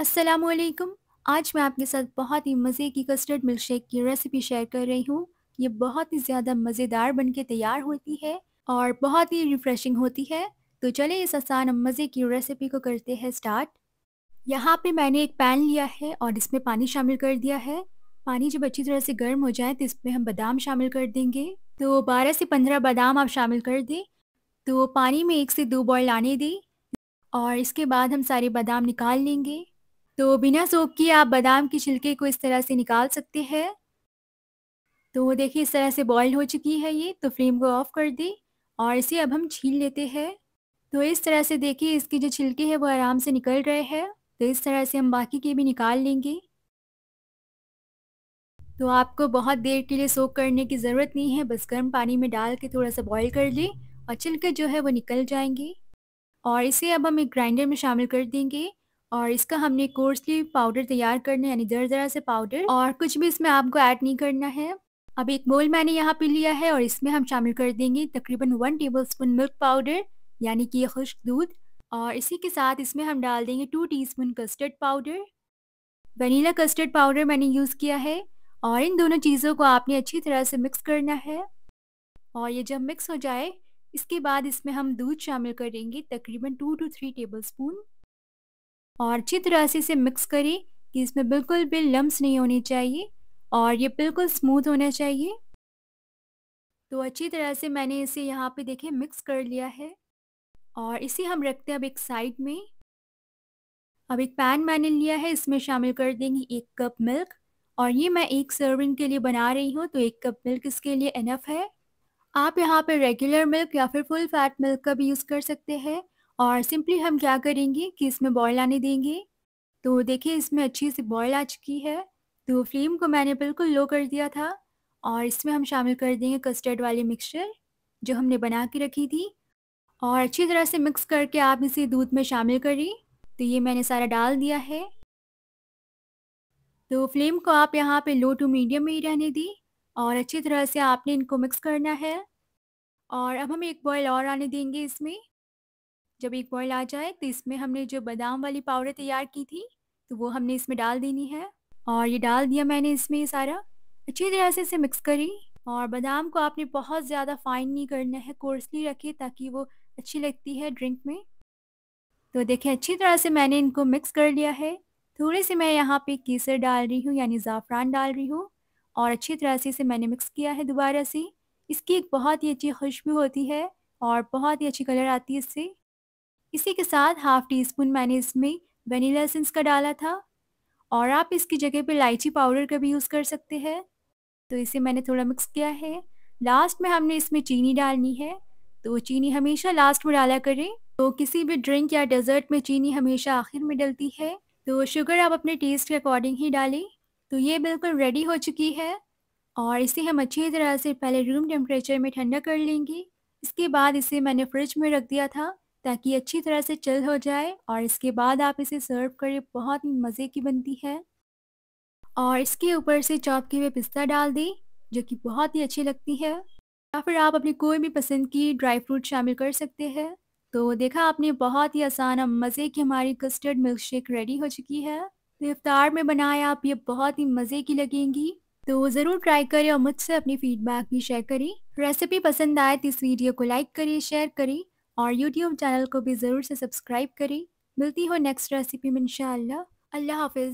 असलकुम आज मैं आपके साथ बहुत ही मज़े की कस्टर्ड मिल्क शेक की रेसिपी शेयर कर रही हूँ ये बहुत ही ज़्यादा मज़ेदार बनके तैयार होती है और बहुत ही रिफ़्रेशिंग होती है तो चले इस आसान मज़े की रेसिपी को करते हैं स्टार्ट यहाँ पे मैंने एक पैन लिया है और इसमें पानी शामिल कर दिया है पानी जब अच्छी तरह से गर्म हो जाए तो इसमें हम बादाम शामिल कर देंगे तो बारह से पंद्रह बादाम आप शामिल कर दें तो पानी में एक से दो बॉयल आने दें और इसके बाद हम सारे बादाम निकाल लेंगे तो बिना सोख के आप बादाम के छिलके को इस तरह से निकाल सकते हैं तो देखिए इस तरह से बॉईल हो चुकी है ये तो फ्लेम को ऑफ कर दी और इसे अब हम छील लेते हैं तो इस तरह से देखिए इसके जो छिलके हैं वो आराम से निकल रहे हैं तो इस तरह से हम बाकी के भी निकाल लेंगे तो आपको बहुत देर के लिए सोख करने की ज़रूरत नहीं है बस गर्म पानी में डाल के थोड़ा सा बॉयल कर लें और छिलके जो है वो निकल जाएंगे और इसे अब हम एक ग्राइंडर में शामिल कर देंगे और इसका हमने कोर्सली पाउडर तैयार करना है यानी दर दरा से पाउडर और कुछ भी इसमें आपको ऐड नहीं करना है अब एक बोल मैंने यहाँ पे लिया है और इसमें हम शामिल कर देंगे तकरीबन one tablespoon milk powder यानी कि खुश्क दूध और इसी के साथ इसमें हम डाल देंगे two spoon custard powder vanilla custard powder मैंने यूज़ किया है और इन दोनों चीज़ों को आपने अच्छी तरह से मिक्स करना है और ये जब मिक्स हो जाए इसके बाद इसमें हम दूध शामिल करेंगे तकरीबन two two three tablespoon और अच्छी तरह से इसे मिक्स करें कि इसमें बिल्कुल भी लम्ब नहीं होने चाहिए और ये बिल्कुल स्मूथ होना चाहिए तो अच्छी तरह से मैंने इसे यहाँ पे देखें मिक्स कर लिया है और इसे हम रखते हैं अब एक साइड में अब एक पैन मैंने लिया है इसमें शामिल कर देंगे एक कप मिल्क और ये मैं एक सर्विंग के लिए बना रही हूँ तो एक कप मिल्क इसके लिए इनफ है आप यहाँ पे रेगुलर मिल्क या फिर फुल फैट मिल्क का भी यूज़ कर सकते हैं और सिंपली हम क्या करेंगे कि इसमें बॉयल आने देंगे तो देखिए इसमें अच्छी सी बॉयल आ चुकी है तो फ्लेम को मैंने बिल्कुल लो कर दिया था और इसमें हम शामिल कर देंगे कस्टर्ड वाली मिक्सचर जो हमने बना के रखी थी और अच्छी तरह से मिक्स करके आप इसे दूध में शामिल करें तो ये मैंने सारा डाल दिया है तो फ्लेम को आप यहाँ पे लो टू मीडियम में ही रहने दी और अच्छी तरह से आपने इनको मिक्स करना है और अब हम एक बॉयल और आने देंगे इसमें जब एक बॉयल आ जाए तो इसमें हमने जो बादाम वाली पाउडर तैयार की थी तो वो हमने इसमें डाल देनी है और ये डाल दिया मैंने इसमें सारा अच्छी तरह से इसे मिक्स करी और बादाम को आपने बहुत ज़्यादा फाइन नहीं करना है कोर्सली रखे ताकि वो अच्छी लगती है ड्रिंक में तो देखें अच्छी तरह से मैंने इनको मिक्स कर लिया है थोड़े से मैं यहाँ पे केसर डाल रही हूँ यानी ज़ाफ़रान डाल रही हूँ और अच्छी तरह से इसे मैंने मिक्स किया है दोबारा से इसकी एक बहुत ही अच्छी खुशबू होती है और बहुत ही अच्छी कलर आती है इससे इसी के साथ हाफ टी स्पून मैंने इसमें वनीला सेंस का डाला था और आप इसकी जगह पे इलायची पाउडर का भी यूज़ कर सकते हैं तो इसे मैंने थोड़ा मिक्स किया है लास्ट में हमने इसमें चीनी डालनी है तो चीनी हमेशा लास्ट में डाला करें तो किसी भी ड्रिंक या डेजर्ट में चीनी हमेशा आखिर में डलती है तो शुगर आप अपने टेस्ट के अकॉर्डिंग ही डालें तो ये बिल्कुल रेडी हो चुकी है और इसे हम अच्छी तरह से पहले रूम टेम्परेचर में ठंडा कर लेंगे इसके बाद इसे मैंने फ्रिज में रख दिया था ताकि अच्छी तरह से चल हो जाए और इसके बाद आप इसे सर्व करें बहुत ही मज़े की बनती है और इसके ऊपर से चॉप के हुए पिस्ता डाल दें जो कि बहुत ही अच्छी लगती है या फिर आप अपनी कोई भी पसंद की ड्राई फ्रूट शामिल कर सकते हैं तो देखा आपने बहुत ही आसान और मज़े की हमारी कस्टर्ड मिल्क शेक रेडी हो चुकी है तो इफ्तार में बनाए आप ये बहुत ही मज़े की लगेंगी तो ज़रूर ट्राई करें और मुझसे अपनी फीडबैक भी शेयर करें रेसिपी पसंद आए तो इस वीडियो को लाइक करें शेयर करें और यूट्यूब चैनल को भी ज़रूर से सब्सक्राइब करें मिलती हो नेक्स्ट रेसिपी में इंशाल्लाह अल्लाह हाफिज़